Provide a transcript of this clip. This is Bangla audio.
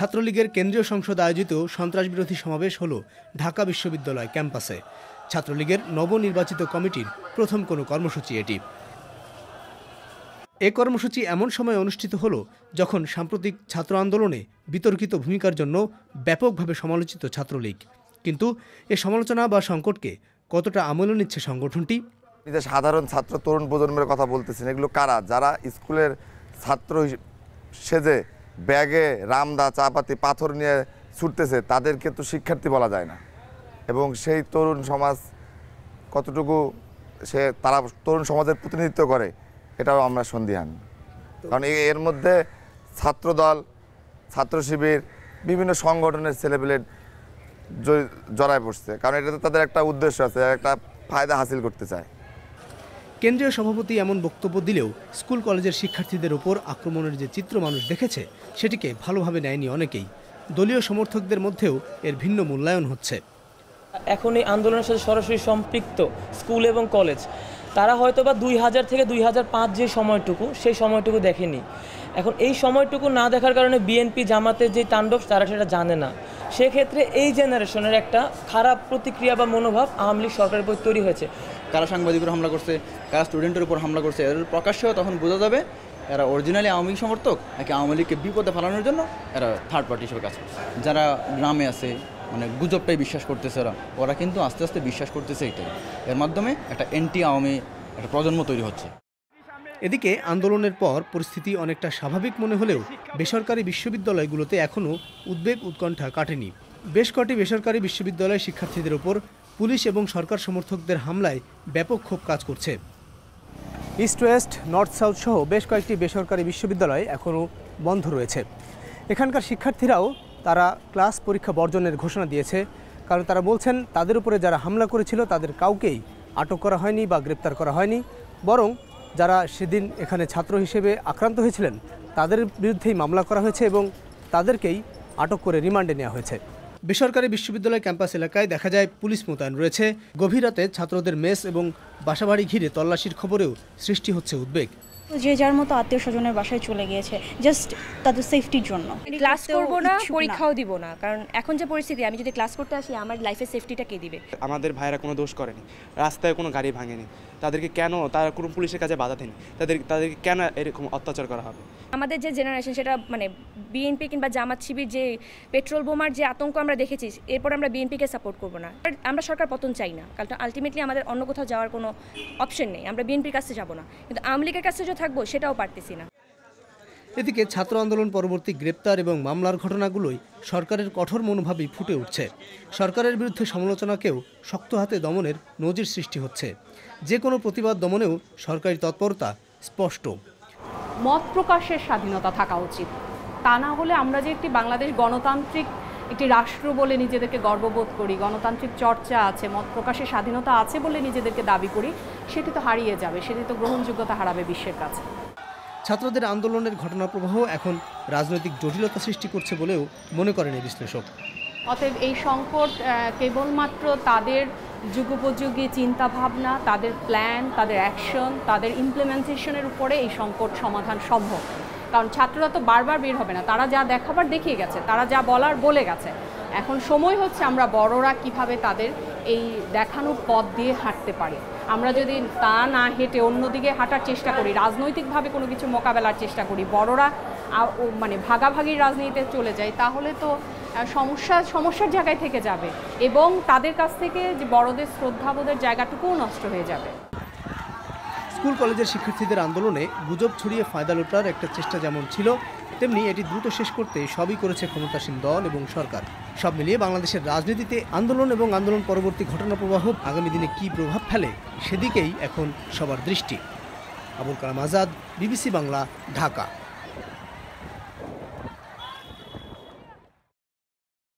ছাত্রলীগের কেন্দ্রীয় সংসদ আয়োজিত সন্ত্রাসবিরোধী সমাবেশ হল ঢাকা বিশ্ববিদ্যালয় ক্যাম্পাসে ছাত্রলীগের নবনির্বাচিত কমিটির প্রথম কোনো কর্মসূচি এটি এ কর্মসূচি এমন সময় অনুষ্ঠিত হল যখন সাম্প্রতিক ছাত্র আন্দোলনে বিতর্কিত ভূমিকার জন্য ব্যাপকভাবে সমালোচিত ছাত্রলীগ কিন্তু এ সমালোচনা বা সংকটকে কতটা আমলে নিচ্ছে সংগঠনটি সাধারণ ছাত্র তরুণ প্রজন্মের কথা বলতেছেন এগুলো কারা যারা স্কুলের ছাত্র সেজে ব্যাগে রামদা চাপাতি পাথর নিয়ে ছুটতেছে তাদেরকে তো শিক্ষার্থী বলা যায় না এবং সেই তরুণ সমাজ কতটুকু সে তারা তরুণ সমাজের প্রতিনিধিত্ব করে এটাও আমরা সন্দিহান কারণ এর মধ্যে ছাত্রদল ছাত্র শিবির বিভিন্ন সংগঠনের ছেলেপেলে জড়ায় পড়ছে কারণ এটাতে তাদের একটা উদ্দেশ্য আছে একটা ফায়দা হাসিল করতে চায় কেন্দ্রীয় সভাপতি এমন বক্তব্য দিলেও স্কুল কলেজের শিক্ষার্থীদের ওপর আক্রমণের যে চিত্র মানুষ দেখেছে সেটিকে ভালোভাবে নেয়নি অনেকেই দলীয় সমর্থকদের মধ্যেও এর ভিন্ন মূল্যায়ন হচ্ছে এখন এই আন্দোলনের সাথে সরাসরি সম্পৃক্ত স্কুল এবং কলেজ তারা হয়তো বা দুই হাজার থেকে দুই হাজার পাঁচ যে সময়টুকু সেই সময়টুকু দেখেনি এখন এই সময়টুকু না দেখার কারণে বিএনপি জামাতের যে তাণ্ডব তারা সেটা জানে না সেক্ষেত্রে এই জেনারেশনের একটা খারাপ প্রতিক্রিয়া বা মনোভাব আওয়ামী লীগ সরকারের প্রতি তৈরি হয়েছে কারা সাংবাদিকের হামলা করছে কারা স্টুডেন্টের উপর হামলা করছে এর প্রকাশ্য তখন বোঝা যাবে এরা অরিজিনালি আওয়ামী সমর্থক নাকি আওয়ামী লীগকে বিপদে ফেলানোর জন্য এরা থার্ড পার্টি হিসেবে কাজ করছে যারা গ্রামে আছে মানে গুজবটাই বিশ্বাস করতেছে ওরা ওরা কিন্তু আস্তে আস্তে বিশ্বাস করতেছে এটাই এর মাধ্যমে একটা অ্যান্টি আওয়ামী একটা প্রজন্ম তৈরি হচ্ছে এদিকে আন্দোলনের পর পরিস্থিতি অনেকটা স্বাভাবিক মনে হলেও বেসরকারি বিশ্ববিদ্যালয়গুলোতে এখনও উদ্বেগ উৎকণ্ঠা কাটেনি বেশ কটি বেসরকারি বিশ্ববিদ্যালয়ের শিক্ষার্থীদের ওপর পুলিশ এবং সরকার সমর্থকদের হামলায় ব্যাপক ক্ষোভ কাজ করছে ইস্ট ওয়েস্ট নর্থ সাউথ সহ বেশ কয়েকটি বেসরকারি বিশ্ববিদ্যালয় এখনও বন্ধ রয়েছে এখানকার শিক্ষার্থীরাও তারা ক্লাস পরীক্ষা বর্জনের ঘোষণা দিয়েছে কারণ তারা বলছেন তাদের উপরে যারা হামলা করেছিল তাদের কাউকেই আটক করা হয়নি বা গ্রেপ্তার করা হয়নি বরং যারা সেদিন এখানে ছাত্র হিসেবে আক্রান্ত হয়েছিলেন তাদের বিরুদ্ধেই মামলা করা হয়েছে এবং তাদেরকেই আটক করে রিমান্ডে নেওয়া হয়েছে বেসরকারি বিশ্ববিদ্যালয় ক্যাম্পাস এলাকায় দেখা যায় পুলিশ মোতায়েন রয়েছে গভীর রাতে ছাত্রদের মেস এবং বাসাবাড়ি ঘিরে তল্লাশির খবরেও সৃষ্টি হচ্ছে উদ্বেগ যে যার মতো আত্মীয় স্বজনের বাসায় চলে গিয়েছে জাস্ট তাদের সেফটির জন্য ক্লাস করবো না পরীক্ষাও দিব না কারণ এখন যে পরিস্থিতি আমি যদি ক্লাস করতে আসি আমার লাইফের সেফটিটা কে দিবে আমাদের ভাইরা কোনো দোষ করেনি রাস্তায় কোনো গাড়ি ভাঙেনি তাদেরকে কেন তারা কোনো পুলিশের কাছে বাধা দেয়নি তাদের তাদেরকে কেন এরকম অত্যাচার করা হবে আমাদের যে জেনারেশন সেটা মানে বিএনপি কিংবা জামাত শিবির যে পেট্রোল বোমার যে আতঙ্ক আমরা দেখেছি এরপর আমরা বিএনপিকে সাপোর্ট করবো না আমরা সরকার পতন চাই না কারণ আলটিমেটলি আমাদের অন্য কোথাও যাওয়ার কোনো অপশন নেই আমরা বিএনপির কাছে যাবো না কিন্তু আওয়ামী লীগের কাছে থাকবো সেটাও পারতেছি না এদিকে ছাত্র আন্দোলন পরবর্তী গ্রেপ্তার এবং মামলার ঘটনাগুলোই সরকারের কঠোর মনোভাবই ফুটে উঠছে সরকারের বিরুদ্ধে সমালোচনাকেও শক্ত হাতে দমনের নজির সৃষ্টি হচ্ছে যে কোনো প্রতিবাদ দমনেও সরকারি তৎপরতা স্পষ্ট মত প্রকাশের স্বাধীনতা থাকা উচিত তা না হলে আমরা যে একটি বাংলাদেশ গণতান্ত্রিক একটি রাষ্ট্র বলে নিজেদেরকে গর্ববোধ করি গণতান্ত্রিক চর্চা আছে মত প্রকাশের স্বাধীনতা আছে বলে নিজেদেরকে দাবি করি সেটি তো হারিয়ে যাবে সেটি তো গ্রহণযোগ্যতা হারাবে বিশ্বের কাছে ছাত্রদের আন্দোলনের ঘটনা প্রবাহ এখন রাজনৈতিক জটিলতা সৃষ্টি করছে বলেও মনে করেন এই বিশ্লেষক অতএব এই সংকট কেবলমাত্র তাদের যুগোপযোগী চিন্তাভাবনা তাদের প্ল্যান তাদের অ্যাকশন তাদের ইমপ্লিমেন্টেশনের উপরে এই সংকট সমাধান সম্ভব কারণ ছাত্ররা তো বারবার বের হবে না তারা যা দেখাবার দেখিয়ে গেছে তারা যা বলার বলে গেছে এখন সময় হচ্ছে আমরা বড়রা কিভাবে তাদের এই দেখানোর পথ দিয়ে হাঁটতে পারি আমরা যদি তা না হেঁটে অন্যদিকে হাঁটার চেষ্টা করি রাজনৈতিকভাবে কোনো কিছু মোকাবেলার চেষ্টা করি বড়রা মানে ভাগাভাগির রাজনীতিতে চলে যায় তাহলে তো সমস্যা সমস্যার জায়গায় থেকে যাবে এবং তাদের কাছ থেকে যে বড়দের শ্রদ্ধাবোধের জায়গাটুকুও নষ্ট হয়ে যাবে স্কুল কলেজের শিক্ষার্থীদের আন্দোলনে গুজব ছড়িয়ে ফায়দা লোটার একটা চেষ্টা যেমন ছিল তেমনি এটি দ্রুত শেষ করতে সবই করেছে ক্ষমতাসীন দল এবং সরকার সব মিলিয়ে বাংলাদেশের রাজনীতিতে আন্দোলন এবং আন্দোলন পরবর্তী ঘটনা প্রবাহ আগামী দিনে কী প্রভাব ফেলে সেদিকেই এখন সবার দৃষ্টি আবুল কালাম আজাদ বিবিসি বাংলা ঢাকা